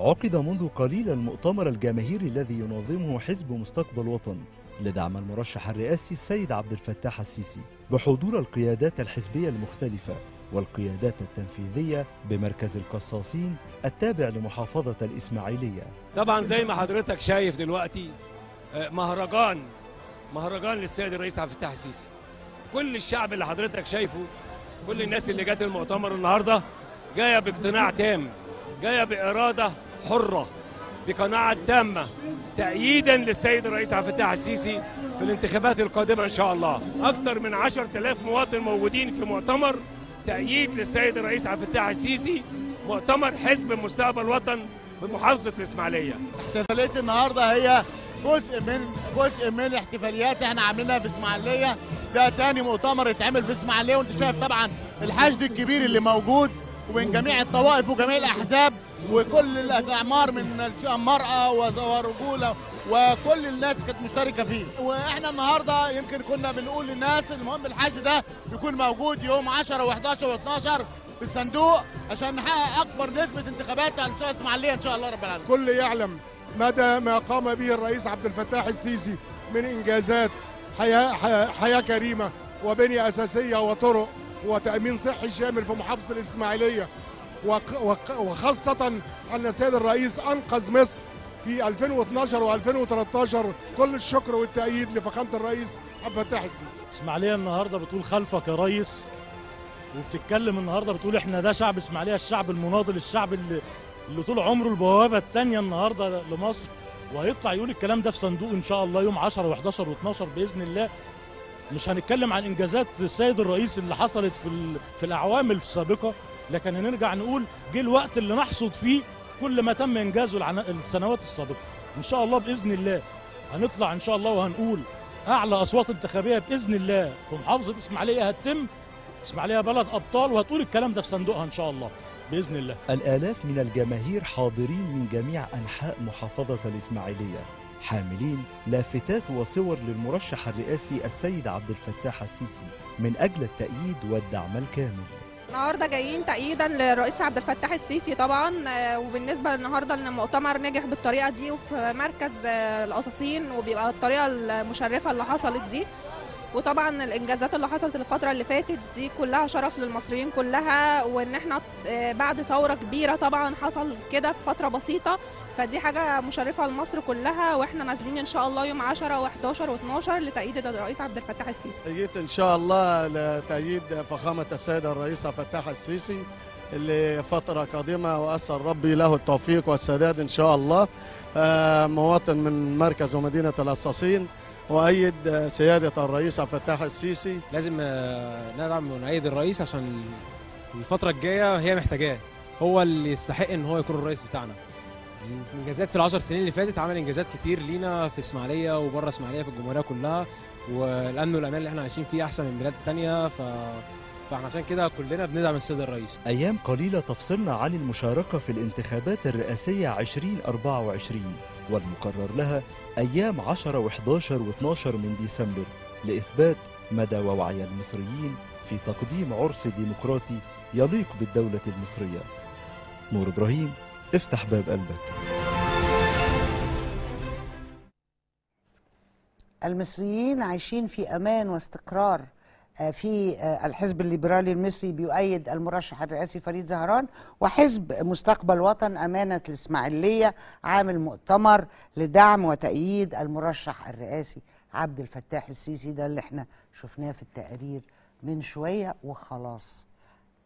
عقد منذ قليل المؤتمر الجماهيري الذي ينظمه حزب مستقبل وطن لدعم المرشح الرئاسي السيد عبد الفتاح السيسي بحضور القيادات الحزبية المختلفة والقيادات التنفيذية بمركز القصاصين التابع لمحافظة الإسماعيلية طبعا زي ما حضرتك شايف دلوقتي آه، مهرجان مهرجان للسيد الرئيس عبد الفتاح السيسي كل الشعب اللي حضرتك شايفه كل الناس اللي جت المؤتمر النهارده جايه باقتناع تام جايه باراده حرة بقناعة تامة تأييدا للسيد الرئيس عبد الفتاح السيسي في الانتخابات القادمة إن شاء الله أكثر من 10000 مواطن موجودين في مؤتمر تأييد للسيد الرئيس عبد الفتاح السيسي مؤتمر حزب مستقبل وطن بمحافظة الإسماعيلية احتفالية النهاردة هي جزء من جزء من احتفاليات احنا عاملينها في اسماعيليه ده تاني مؤتمر اتعمل في اسماعيليه وانت شايف طبعا الحشد الكبير اللي موجود ومن جميع الطوائف وجميع الاحزاب وكل الاعمار من المراه ورجوله وكل الناس كانت مشتركه فيه واحنا النهارده يمكن كنا بنقول للناس المهم الحج ده يكون موجود يوم 10 و11 و12 في الصندوق عشان نحقق اكبر نسبه انتخابات على مستوى الاسماعيليه ان شاء الله رب العالمين. كل يعلم مدى ما قام به الرئيس عبد الفتاح السيسي من انجازات حياه حياه كريمه وبنيه اساسيه وطرق وتامين صحي شامل في محافظه الاسماعيليه وخاصة أن السيد الرئيس أنقذ مصر في 2012 و2013 كل الشكر والتأييد لفخامة الرئيس عبد الفتاح السيسي. إسماعيلية النهارده بتقول خلفك يا ريس وبتتكلم النهارده بتقول احنا ده شعب إسماعيلية الشعب المناضل الشعب اللي, اللي طول عمره البوابة الثانية النهارده لمصر وهيطلع يقول الكلام ده في صندوق إن شاء الله يوم 10 و11 و12 بإذن الله مش هنتكلم عن إنجازات السيد الرئيس اللي حصلت في في الأعوام السابقة لكن هنرجع نقول جه الوقت اللي نحصد فيه كل ما تم انجازه السنوات السابقه ان شاء الله باذن الله هنطلع ان شاء الله وهنقول اعلى اصوات انتخابيه باذن الله في محافظه اسماعيليه هتتم اسماعيليه بلد ابطال وهتقول الكلام ده في صندوقها ان شاء الله باذن الله الالاف من الجماهير حاضرين من جميع انحاء محافظه الاسماعيليه حاملين لافتات وصور للمرشح الرئاسي السيد عبد الفتاح السيسي من اجل التأييد والدعم الكامل النهارده جايين تأييدا للرئيس عبد الفتاح السيسي طبعا آه، وبالنسبه النهارده ان المؤتمر نجح بالطريقه دي وفي مركز آه، القصاصين وبيبقى الطريقه المشرفه اللي حصلت دي وطبعا الانجازات اللي حصلت الفتره اللي فاتت دي كلها شرف للمصريين كلها وان احنا آه، بعد ثوره كبيره طبعا حصل كده في فتره بسيطه فدي حاجه مشرفه لمصر كلها واحنا نازلين ان شاء الله يوم 10 و11 و12 لتأييد الرئيس عبد الفتاح السيسي. جيت ان شاء الله لتأييد فخامه السيد الرئيس عبد الفتاح السيسي لفترة قادمة وأسأل ربي له التوفيق والسداد إن شاء الله آه، مواطن من مركز ومدينة الأساسين وأيد آه، سيادة الرئيس عبد الفتاح السيسي لازم آه، ندعم ونعيد الرئيس عشان الفترة الجاية هي محتاجاه هو اللي يستحق ان هو يكون الرئيس بتاعنا انجازات في العشر سنين اللي فاتت عمل انجازات كتير لينا في اسماعيليه وبره اسماعيليه في الجمهوريه كلها والامن والامان اللي احنا عايشين فيه احسن من بلاد تانية ف فاحنا عشان كده كلنا بندعم السيد الرئيس ايام قليله تفصلنا عن المشاركه في الانتخابات الرئاسيه 2024 والمقرر لها أيام 10 و11 و12 من ديسمبر لإثبات مدى ووعي المصريين في تقديم عرس ديمقراطي يليق بالدولة المصرية نور إبراهيم افتح باب قلبك المصريين عايشين في أمان واستقرار في آه، الحزب الليبرالي المصري بيؤيد المرشح الرئاسي فريد زهران وحزب مستقبل وطن أمانة الإسماعيلية عامل مؤتمر لدعم وتأييد المرشح الرئاسي عبد الفتاح السيسي ده اللي احنا شفناه في التقارير من شوية وخلاص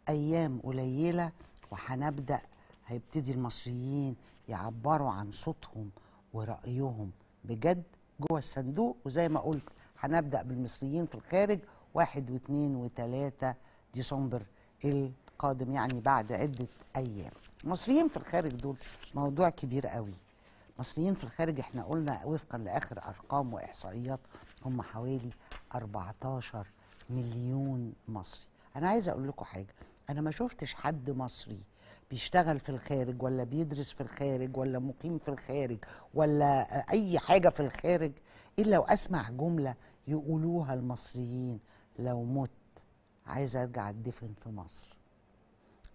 أيام قليلة وهنبدأ هيبتدي المصريين يعبروا عن صوتهم ورأيهم بجد جوه الصندوق وزي ما قلت هنبدأ بالمصريين في الخارج واحد واثنين وثلاثة ديسمبر القادم يعني بعد عدة أيام المصريين في الخارج دول موضوع كبير قوي مصريين في الخارج احنا قلنا وفقا لآخر أرقام وإحصائيات هم حوالي 14 مليون مصري أنا عايز أقول لكم حاجة أنا ما شفتش حد مصري بيشتغل في الخارج ولا بيدرس في الخارج ولا مقيم في الخارج ولا أي حاجة في الخارج إلا وأسمع جملة يقولوها المصريين لو مت عايز ارجع اتدفن في مصر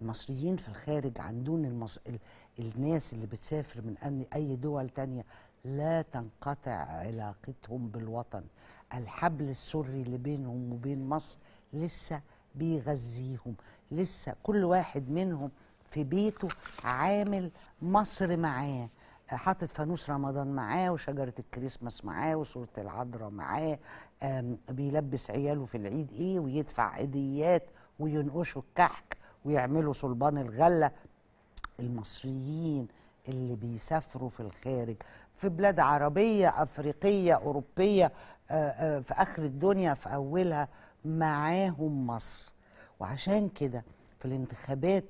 المصريين في الخارج عندون المص... ال... الناس اللي بتسافر من اي دول تانية لا تنقطع علاقتهم بالوطن الحبل السري اللي بينهم وبين مصر لسه بيغذيهم لسه كل واحد منهم في بيته عامل مصر معاه حاطط فانوس رمضان معاه وشجره الكريسماس معاه وصوره العذراء معاه بيلبس عياله في العيد ايه ويدفع عيديات وينقشوا الكحك ويعملوا صلبان الغله المصريين اللي بيسافروا في الخارج في بلاد عربيه افريقيه اوروبيه آه، آه، في اخر الدنيا في اولها معاهم مصر وعشان كده في الانتخابات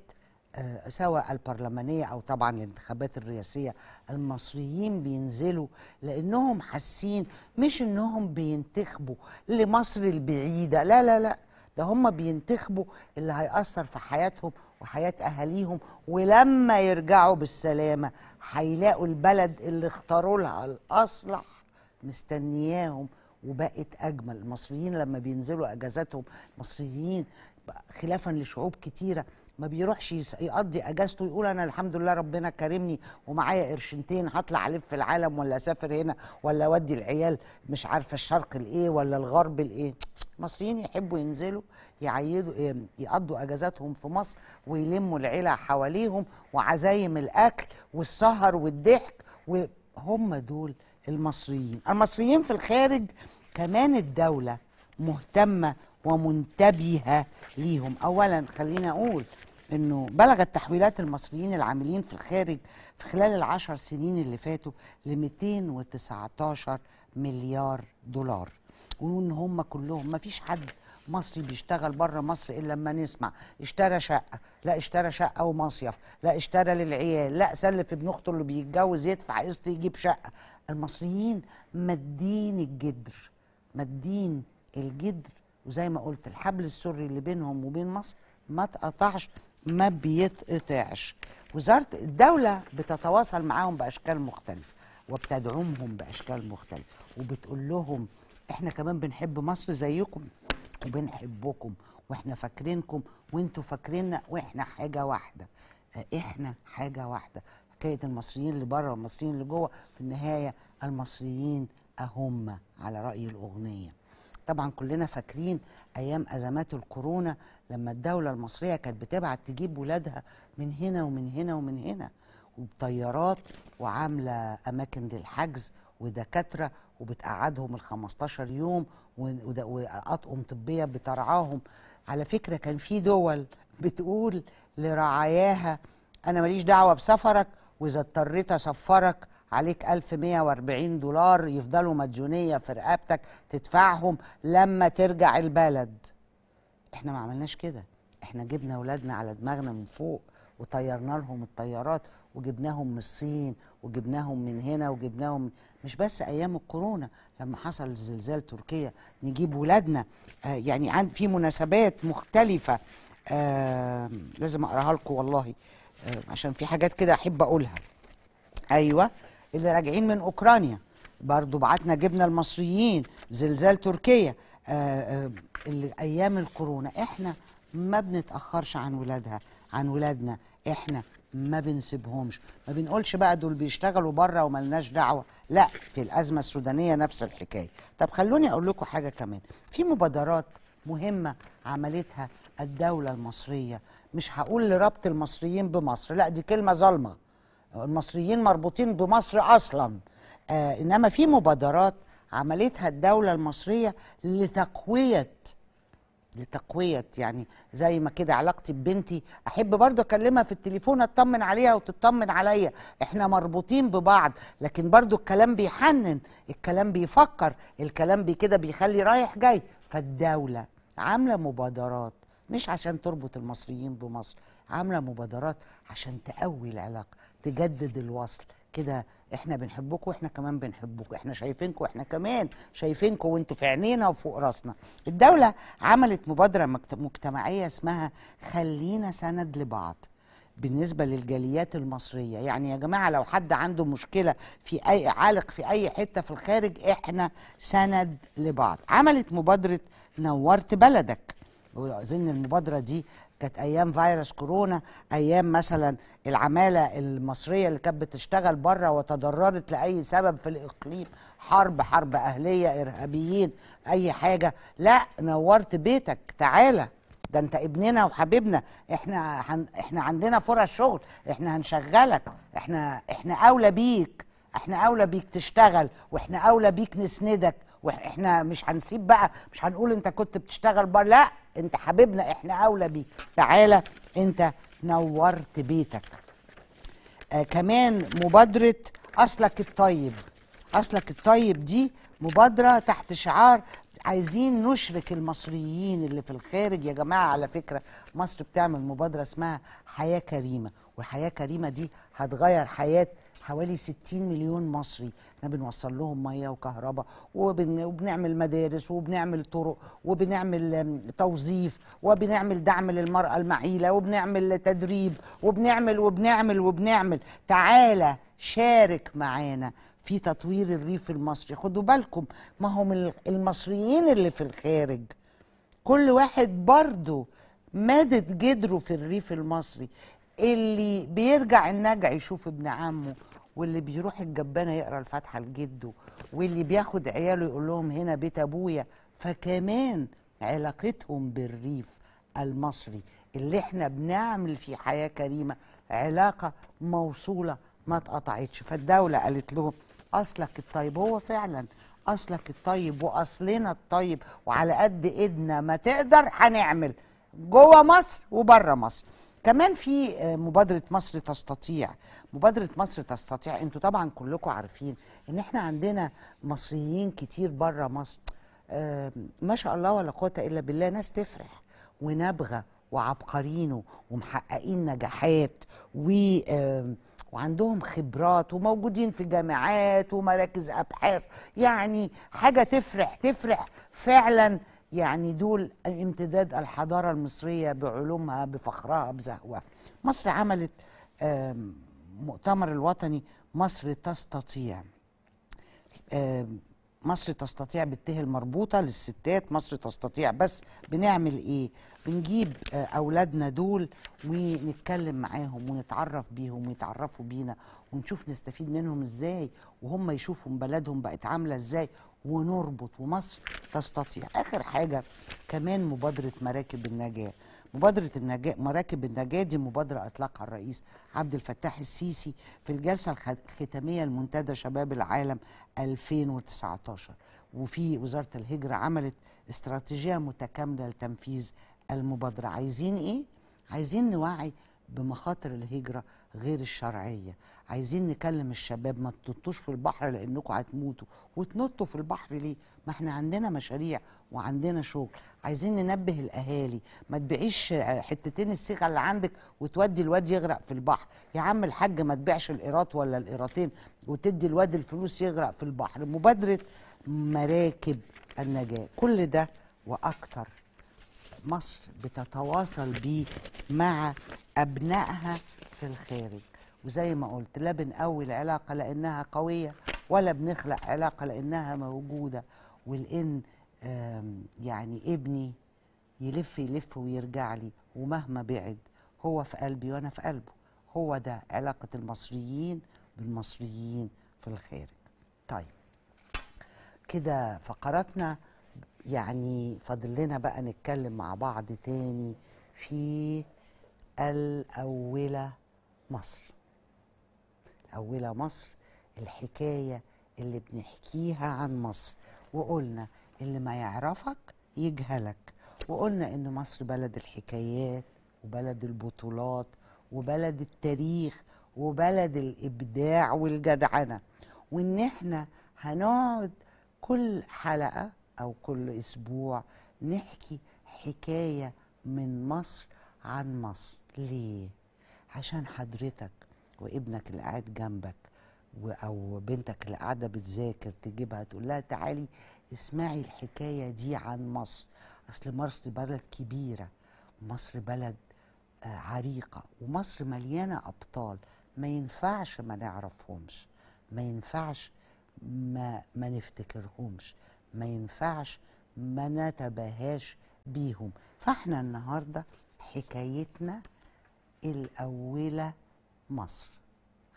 آه، سواء البرلمانية أو طبعا الانتخابات الرئاسية المصريين بينزلوا لأنهم حاسين مش أنهم بينتخبوا لمصر البعيدة لا لا لا ده هم بينتخبوا اللي هيأثر في حياتهم وحياة أهاليهم ولما يرجعوا بالسلامة هيلاقوا البلد اللي اختاروا لها الأصلح مستنياهم وبقت أجمل المصريين لما بينزلوا أجازاتهم مصريين خلافا لشعوب كتيرة ما بيروحش يقضي اجازته يقول انا الحمد لله ربنا كرمني ومعايا قرشنتين هطلع الف العالم ولا اسافر هنا ولا اودي العيال مش عارفه الشرق لايه ولا الغرب لايه المصريين يحبوا ينزلوا يعيدوا يقضوا اجازاتهم في مصر ويلموا العيله حواليهم وعزايم الاكل والسهر والضحك وهم دول المصريين المصريين في الخارج كمان الدوله مهتمه ومنتبهه ليهم اولا خلينا اقول انه بلغت تحويلات المصريين العاملين في الخارج في خلال العشر سنين اللي فاتوا ل 219 مليار دولار وان هم كلهم ما فيش حد مصري بيشتغل بره مصر الا لما نسمع اشترى شقه لا اشترى شقه ومصيف لا اشترى للعيال لا سلف ابن اخته اللي بيتجوز يدفع قسط يجيب شقه المصريين مدين الجدر مدين الجدر وزي ما قلت الحبل السري اللي بينهم وبين مصر ما اتقطعش ما بيتقطعش وزاره الدوله بتتواصل معاهم باشكال مختلفه وبتدعمهم باشكال مختلفه وبتقول لهم احنا كمان بنحب مصر زيكم وبنحبكم واحنا فاكرينكم وانتوا فاكريننا واحنا حاجه واحده احنا حاجه واحده حكايه المصريين اللي بره والمصريين اللي جوه في النهايه المصريين اهم على راي الاغنيه طبعا كلنا فاكرين ايام ازمات الكورونا لما الدوله المصريه كانت بتبعت تجيب ولادها من هنا ومن هنا ومن هنا وبطيارات وعامله اماكن للحجز ودكاتره وبتقعدهم ال 15 يوم واطقم طبيه بترعاهم على فكره كان في دول بتقول لرعاياها انا ماليش دعوه بسفرك واذا اضطريت اسفرك عليك 1140 دولار يفضلوا مديونيه في رقبتك تدفعهم لما ترجع البلد احنا ما عملناش كده احنا جبنا اولادنا على دماغنا من فوق وطيرنا لهم الطيارات وجبناهم من الصين وجبناهم من هنا وجبناهم مش بس ايام الكورونا لما حصل زلزال تركيا نجيب ولادنا آه يعني عن في مناسبات مختلفه آه لازم اقراها لكم والله آه عشان في حاجات كده احب اقولها ايوه اللي راجعين من اوكرانيا برضو بعتنا جبنا المصريين زلزال تركيا آه، آه، ايام الكورونا احنا ما بنتاخرش عن ولادها عن ولادنا احنا ما بنسيبهمش ما بنقولش بقى دول بيشتغلوا بره وملناش دعوه لا في الازمه السودانيه نفس الحكايه طب خلوني اقول لكم حاجه كمان في مبادرات مهمه عملتها الدوله المصريه مش هقول لربط المصريين بمصر لا دي كلمه ظالمه المصريين مربوطين بمصر اصلا آه انما في مبادرات عملتها الدوله المصريه لتقويه لتقويه يعني زي ما كده علاقتي ببنتي احب برضه اكلمها في التليفون اطمن عليها وتطمن عليا احنا مربوطين ببعض لكن برضه الكلام بيحنن الكلام بيفكر الكلام بي كده بيخلي رايح جاي فالدوله عامله مبادرات مش عشان تربط المصريين بمصر عامله مبادرات عشان تقوي العلاقه تجدد الوصل كده احنا بنحبكم واحنا كمان بنحبكم احنا شايفينكم واحنا كمان شايفينكم وانتوا في عينينا وفوق راسنا الدوله عملت مبادره مجتمعيه اسمها خلينا سند لبعض بالنسبه للجاليات المصريه يعني يا جماعه لو حد عنده مشكله في اي عالق في اي حته في الخارج احنا سند لبعض عملت مبادره نورت بلدك واظن المبادره دي كانت ايام فيروس كورونا ايام مثلا العماله المصريه اللي كانت بتشتغل بره وتضررت لاي سبب في الاقليم حرب حرب اهليه ارهابيين اي حاجه لا نورت بيتك تعالى ده انت ابننا وحبيبنا احنا هن... احنا عندنا فرص شغل احنا هنشغلك احنا احنا اولى بيك احنا اولى بيك تشتغل واحنا اولى بيك نسندك واحنا مش هنسيب بقى مش هنقول انت كنت بتشتغل بره لا انت حبيبنا احنا اولى بيك تعالى انت نورت بيتك آه كمان مبادره اصلك الطيب اصلك الطيب دي مبادره تحت شعار عايزين نشرك المصريين اللي في الخارج يا جماعه على فكره مصر بتعمل مبادره اسمها حياه كريمه والحياه كريمه دي هتغير حياه حوالي 60 مليون مصري احنا بنوصل لهم ميه وكهرباء وبن... وبنعمل مدارس وبنعمل طرق وبنعمل توظيف وبنعمل دعم للمراه المعيله وبنعمل تدريب وبنعمل وبنعمل وبنعمل تعالى شارك معانا في تطوير الريف المصري خدوا بالكم ما هم المصريين اللي في الخارج كل واحد برضه مادد جدره في الريف المصري اللي بيرجع النجع يشوف ابن عمه واللي بيروح الجبانه يقرا الفاتحه لجده واللي بياخد عياله يقول لهم هنا بيت ابويا فكمان علاقتهم بالريف المصري اللي احنا بنعمل فيه حياه كريمه علاقه موصوله ما اتقطعتش فالدوله قالت لهم اصلك الطيب هو فعلا اصلك الطيب واصلنا الطيب وعلى قد ايدنا ما تقدر هنعمل جوه مصر وبره مصر كمان في آه، مبادره مصر تستطيع مبادره مصر تستطيع انتوا طبعا كلكم عارفين ان احنا عندنا مصريين كتير بره مصر آه، ما شاء الله ولا قوه الا بالله ناس تفرح ونبغى وعبقرينه ومحققين نجاحات و آه، وعندهم خبرات وموجودين في جامعات ومراكز ابحاث يعني حاجه تفرح تفرح فعلا يعني دول امتداد الحضارة المصرية بعلومها بفخرها بزهوها مصر عملت مؤتمر الوطني مصر تستطيع مصر تستطيع بالته المربوطة للستات مصر تستطيع بس بنعمل ايه بنجيب آه، اولادنا دول ونتكلم معاهم ونتعرف بيهم ويتعرفوا بينا ونشوف نستفيد منهم ازاي وهم يشوفوا بلدهم بقت عاملة ازاي ونربط ومصر تستطيع اخر حاجه كمان مبادره مراكب النجاه مبادرة النجاة مراكب النجاة دي مبادرة أطلقها الرئيس عبد الفتاح السيسي في الجلسة الختامية لمنتدى شباب العالم 2019 وفي وزارة الهجرة عملت استراتيجية متكاملة لتنفيذ المبادرة عايزين إيه؟ عايزين نوعي بمخاطر الهجرة غير الشرعيه عايزين نكلم الشباب ما تنطوش في البحر لانكم هتموتوا وتنطوا في البحر ليه ما احنا عندنا مشاريع وعندنا شغل عايزين ننبه الاهالي ما تبيعيش حتتين الصيغه اللي عندك وتودي الواد يغرق في البحر يا عم الحاج ما تبيعش القيراط ولا القيراطين وتدي الواد الفلوس يغرق في البحر مبادره مراكب النجاه كل ده واكتر مصر بتتواصل بيه مع أبنائها في الخارج وزي ما قلت لا بنقوي العلاقة لأنها قوية ولا بنخلق علاقة لأنها موجودة والإن يعني ابني يلف يلف ويرجع لي ومهما بعد هو في قلبي وأنا في قلبه هو ده علاقة المصريين بالمصريين في الخارج طيب كده فقراتنا يعني فاضل لنا بقى نتكلم مع بعض تاني في الأولى مصر الأولى مصر الحكاية اللي بنحكيها عن مصر وقلنا اللي ما يعرفك يجهلك وقلنا إن مصر بلد الحكايات وبلد البطولات وبلد التاريخ وبلد الإبداع والجدعنة وإن إحنا هنقعد كل حلقة أو كل أسبوع نحكي حكاية من مصر عن مصر ليه؟ عشان حضرتك وابنك اللي قاعد جنبك أو بنتك اللي قاعدة بتذاكر تجيبها تقول لها تعالي اسمعي الحكاية دي عن مصر أصل مصر بلد كبيرة مصر بلد آه، عريقة ومصر مليانة أبطال ما ينفعش ما نعرفهمش ما ينفعش ما, ما نفتكرهمش ما ينفعش ما نتباهاش بيهم فاحنا النهارده حكايتنا الاولى مصر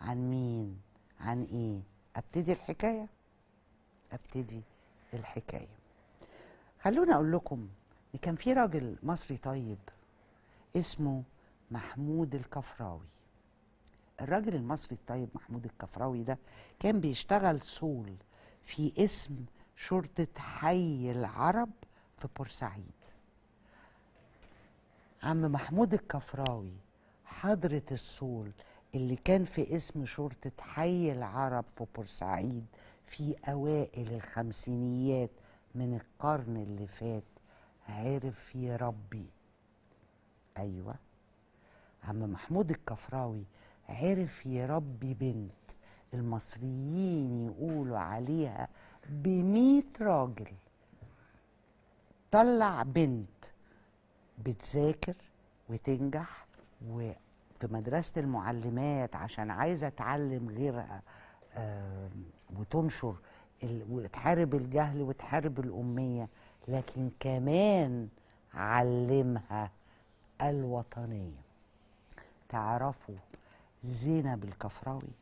عن مين عن ايه ابتدي الحكايه ابتدي الحكايه خلونا اقول لكم ان كان في راجل مصري طيب اسمه محمود الكفراوي الراجل المصري الطيب محمود الكفراوي ده كان بيشتغل سول في اسم شرطة حي العرب في بورسعيد عم محمود الكفراوي حضرة الصول اللي كان في اسم شرطة حي العرب في بورسعيد في أوائل الخمسينيات من القرن اللي فات عرف يربي أيوة عم محمود الكفراوي عرف يربي بنت المصريين يقولوا عليها ب 100 راجل طلع بنت بتذاكر وتنجح وفي مدرسة المعلمات عشان عايزة تعلم غيرها آه، وتنشر وتحارب الجهل وتحارب الأمية لكن كمان علمها الوطنية تعرفوا زينب الكفراوي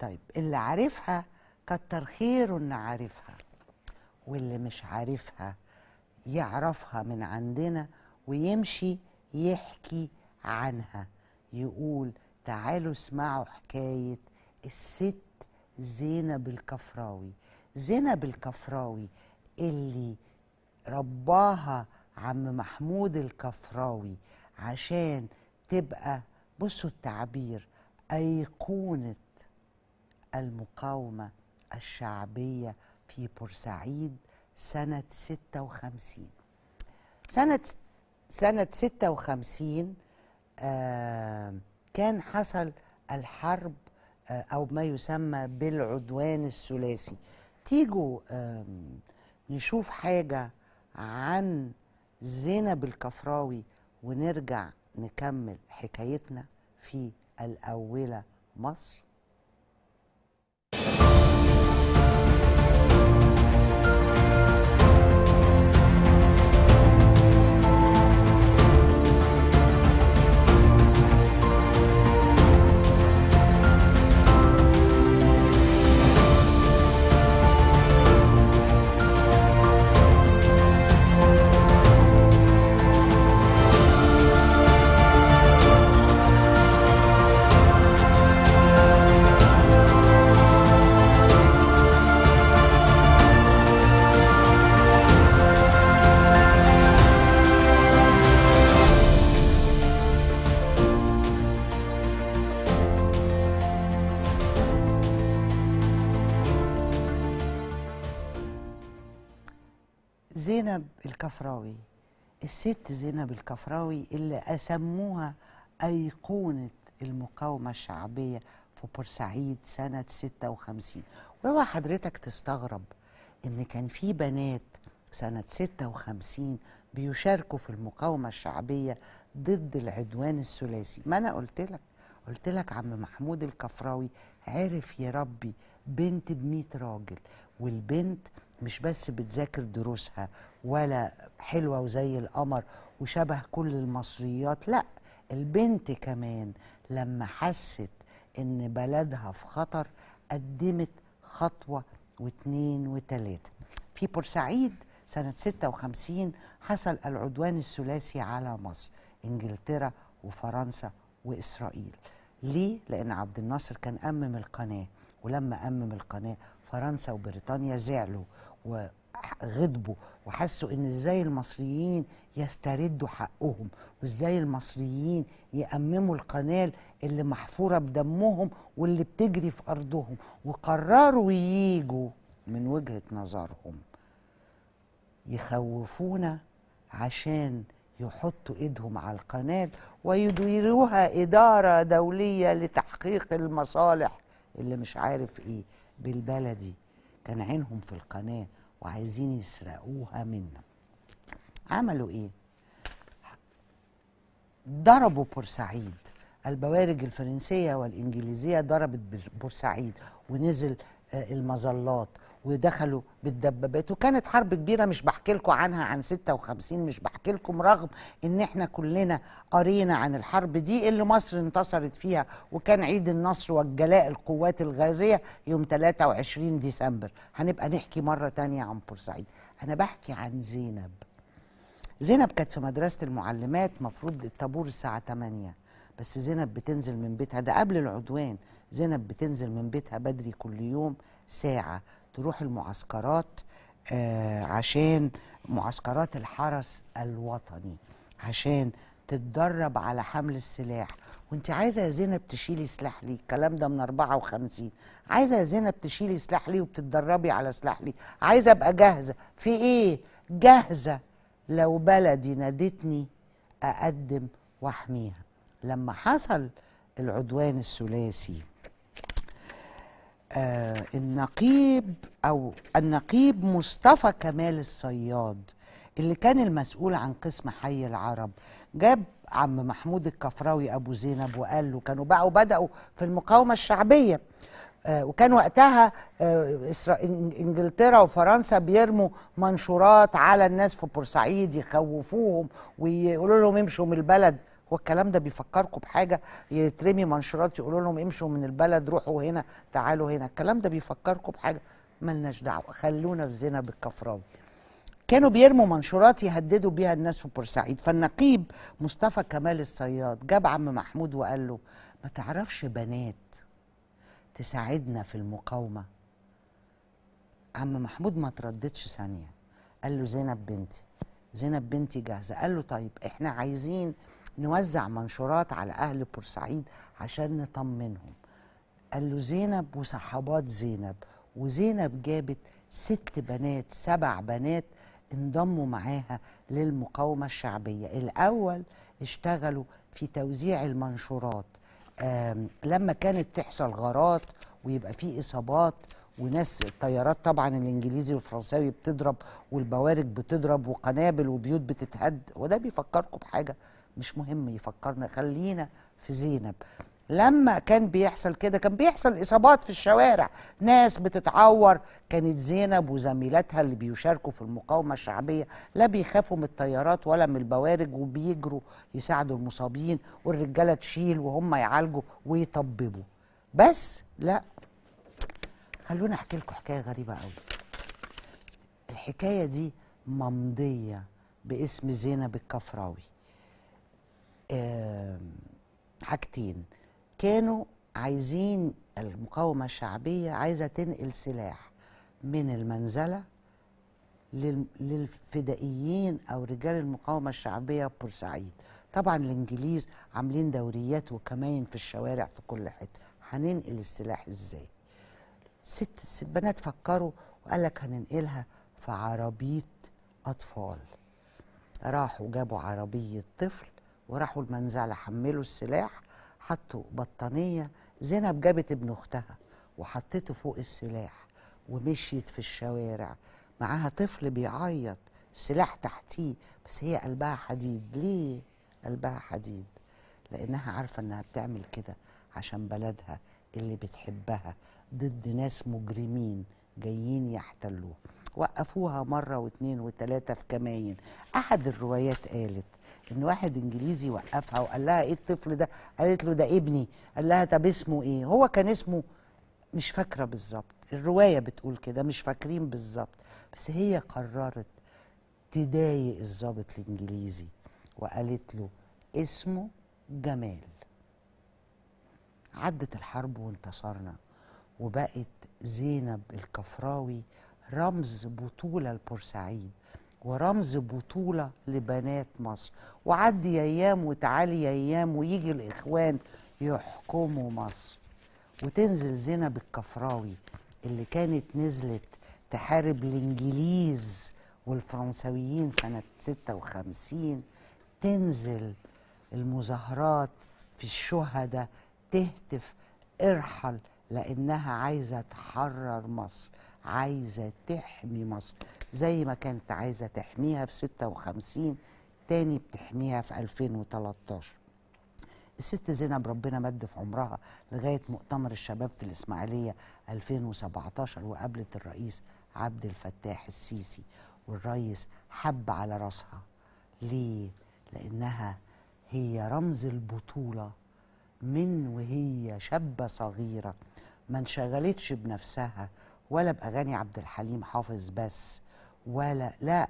طيب اللي عارفها كتر خيره ان عارفها واللي مش عارفها يعرفها من عندنا ويمشي يحكي عنها يقول تعالوا اسمعوا حكاية الست زينب الكفراوي زينب الكفراوي اللي رباها عم محمود الكفراوي عشان تبقى بصوا التعبير أيقونة المقاومة الشعبية في بورسعيد سنة 56 سنة سنة 56 آه كان حصل الحرب آه، أو ما يسمى بالعدوان الثلاثي تيجوا نشوف حاجة عن زينب الكفراوي ونرجع نكمل حكايتنا في الأولى مصر الكفراوي الست زينب الكفراوي اللي أسموها أيقونة المقاومة الشعبية في بورسعيد سنة 56 ولو حضرتك تستغرب إن كان في بنات سنة 56 بيشاركوا في المقاومة الشعبية ضد العدوان الثلاثي ما أنا قلت لك قلت لك عم محمود الكفراوي عرف يربي بنت بميت راجل والبنت مش بس بتذاكر دروسها ولا حلوة وزي القمر وشبه كل المصريات لا البنت كمان لما حست ان بلدها في خطر قدمت خطوة واثنين وثلاثة في بورسعيد سنة 56 حصل العدوان الثلاثي على مصر انجلترا وفرنسا واسرائيل ليه؟ لان عبد الناصر كان أمم القناة ولما أمم القناة فرنسا وبريطانيا زعلوا وغضبوا وحسوا ان ازاي المصريين يستردوا حقهم وازاي المصريين يأمموا القناة اللي محفورة بدمهم واللي بتجري في أرضهم وقرروا ييجوا من وجهة نظرهم يخوفونا عشان يحطوا ايدهم على القناه ويديروها اداره دوليه لتحقيق المصالح اللي مش عارف ايه بالبلدي كان عينهم في القناة وعايزين يسرقوها منا عملوا ايه ضربوا بورسعيد البوارج الفرنسية والإنجليزية ضربت بورسعيد ونزل آه، المظلات ودخلوا بالدبابات وكانت حرب كبيره مش بحكي لكم عنها عن 56 مش بحكي لكم رغم ان احنا كلنا قرينا عن الحرب دي اللي مصر انتصرت فيها وكان عيد النصر والجلاء القوات الغازيه يوم 23 ديسمبر هنبقى نحكي مره تانية عن بورسعيد انا بحكي عن زينب زينب كانت في مدرسه المعلمات مفروض الطابور الساعه 8 بس زينب بتنزل من بيتها ده قبل العدوان زينب بتنزل من بيتها بدري كل يوم ساعه تروح المعسكرات آه، عشان معسكرات الحرس الوطني عشان تتدرب على حمل السلاح وانت عايزه يا زينب تشيلي سلاح لي الكلام ده من 54 عايزه يا زينب تشيلي سلاح لي وبتتدربي على سلاح لي عايزه ابقى جاهزه في ايه جاهزه لو بلدي نادتني اقدم واحميها لما حصل العدوان الثلاثي آه النقيب او النقيب مصطفى كمال الصياد اللي كان المسؤول عن قسم حي العرب جاب عم محمود الكفراوي ابو زينب وقال له كانوا بقوا بداوا في المقاومه الشعبيه آه وكان وقتها آه انجلترا وفرنسا بيرموا منشورات على الناس في بورسعيد يخوفوهم ويقولوا لهم امشوا من البلد هو الكلام ده بيفكركم بحاجه يترمي منشورات يقولوا لهم امشوا من البلد روحوا هنا تعالوا هنا الكلام ده بيفكركم بحاجه ملناش دعوه خلونا في زنا بالكفراوي كانوا بيرموا منشورات يهددوا بيها الناس في بورسعيد فالنقيب مصطفى كمال الصياد جاب عم محمود وقال له ما تعرفش بنات تساعدنا في المقاومه عم محمود ما ترددش ثانيه قال له زينب بنتي زينب بنتي جاهزه قال له طيب احنا عايزين نوزع منشورات على أهل بورسعيد عشان نطمنهم قال له زينب وصحابات زينب وزينب جابت ست بنات سبع بنات انضموا معاها للمقاومة الشعبية الأول اشتغلوا في توزيع المنشورات لما كانت تحصل غارات ويبقى في إصابات وناس الطيارات طبعا الانجليزي والفرنساوي بتضرب والبوارج بتضرب وقنابل وبيوت بتتهد وده بيفكركم بحاجه مش مهم يفكرنا خلينا في زينب لما كان بيحصل كده كان بيحصل اصابات في الشوارع ناس بتتعور كانت زينب وزميلاتها اللي بيشاركوا في المقاومه الشعبيه لا بيخافوا من الطيارات ولا من البوارج وبيجروا يساعدوا المصابين والرجاله تشيل وهم يعالجوا ويطببوا بس لا خلوني احكي لكم حكايه غريبه قوي الحكايه دي ممضيه باسم زينب الكفراوي حاجتين كانوا عايزين المقاومة الشعبية عايزة تنقل سلاح من المنزلة للفدائيين أو رجال المقاومة الشعبية بورسعيد طبعا الإنجليز عاملين دوريات وكماين في الشوارع في كل حتة هننقل السلاح إزاي ست, ست بنات فكروا وقال لك هننقلها في عربية أطفال راحوا جابوا عربية طفل وراحوا المنزلة حملوا السلاح حطوا بطانية زينب جابت ابن أختها وحطته فوق السلاح ومشيت في الشوارع معاها طفل بيعيط السلاح تحتيه بس هي قلبها حديد ليه قلبها حديد لأنها عارفة أنها بتعمل كده عشان بلدها اللي بتحبها ضد ناس مجرمين جايين يحتلوها وقفوها مرة واتنين وتلاتة في كماين أحد الروايات قالت ان واحد انجليزي وقفها وقال لها ايه الطفل ده قالت له ده ابني قال لها طب اسمه ايه هو كان اسمه مش فاكره بالظبط الروايه بتقول كده مش فاكرين بالظبط بس هي قررت تضايق الظابط الانجليزي وقالت له اسمه جمال عدت الحرب وانتصرنا وبقت زينب الكفراوي رمز بطوله لبورسعيد ورمز بطولة لبنات مصر وعدي أيام وتعالي أيام ويجي الإخوان يحكموا مصر وتنزل زينب الكفراوي اللي كانت نزلت تحارب الإنجليز والفرنسويين سنة 56 تنزل المظاهرات في الشهداء تهتف ارحل لانها عايزه تحرر مصر عايزه تحمي مصر زي ما كانت عايزه تحميها في 56 تاني بتحميها في 2013 الست زينب ربنا مد في عمرها لغايه مؤتمر الشباب في الاسماعيليه 2017 وقابلت الرئيس عبد الفتاح السيسي والريس حب على راسها ليه لانها هي رمز البطوله من وهي شابة صغيرة ما انشغلتش بنفسها ولا بأغاني عبد الحليم حافظ بس ولا لا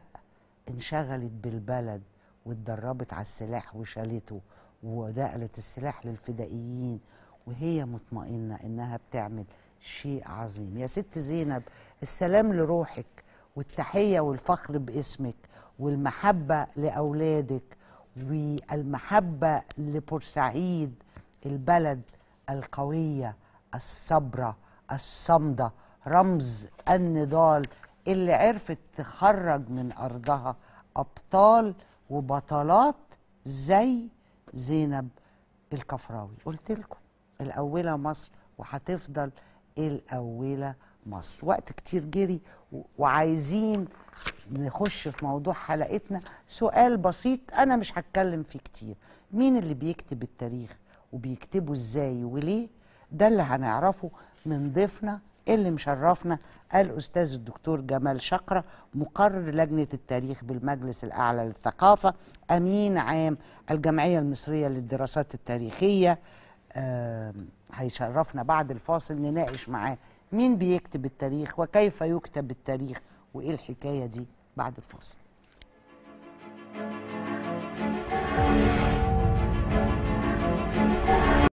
انشغلت بالبلد واتدربت على السلاح وشالته ودقلت السلاح للفدائيين وهي مطمئنة إنها بتعمل شيء عظيم يا ست زينب السلام لروحك والتحية والفخر باسمك والمحبة لأولادك والمحبة لبورسعيد البلد القوية الصبرة الصامدة رمز النضال اللي عرفت تخرج من أرضها أبطال وبطلات زي زينب الكفراوي قلت لكم الأولة مصر وهتفضل الأولة مصر وقت كتير جري وعايزين نخش في موضوع حلقتنا سؤال بسيط أنا مش هتكلم فيه كتير مين اللي بيكتب التاريخ وبيكتبوا ازاي وليه ده اللي هنعرفه من ضيفنا اللي مشرفنا الاستاذ الدكتور جمال شقره مقرر لجنه التاريخ بالمجلس الاعلى للثقافه امين عام الجمعيه المصريه للدراسات التاريخيه هيشرفنا بعد الفاصل نناقش معاه مين بيكتب التاريخ وكيف يكتب التاريخ وايه الحكايه دي بعد الفاصل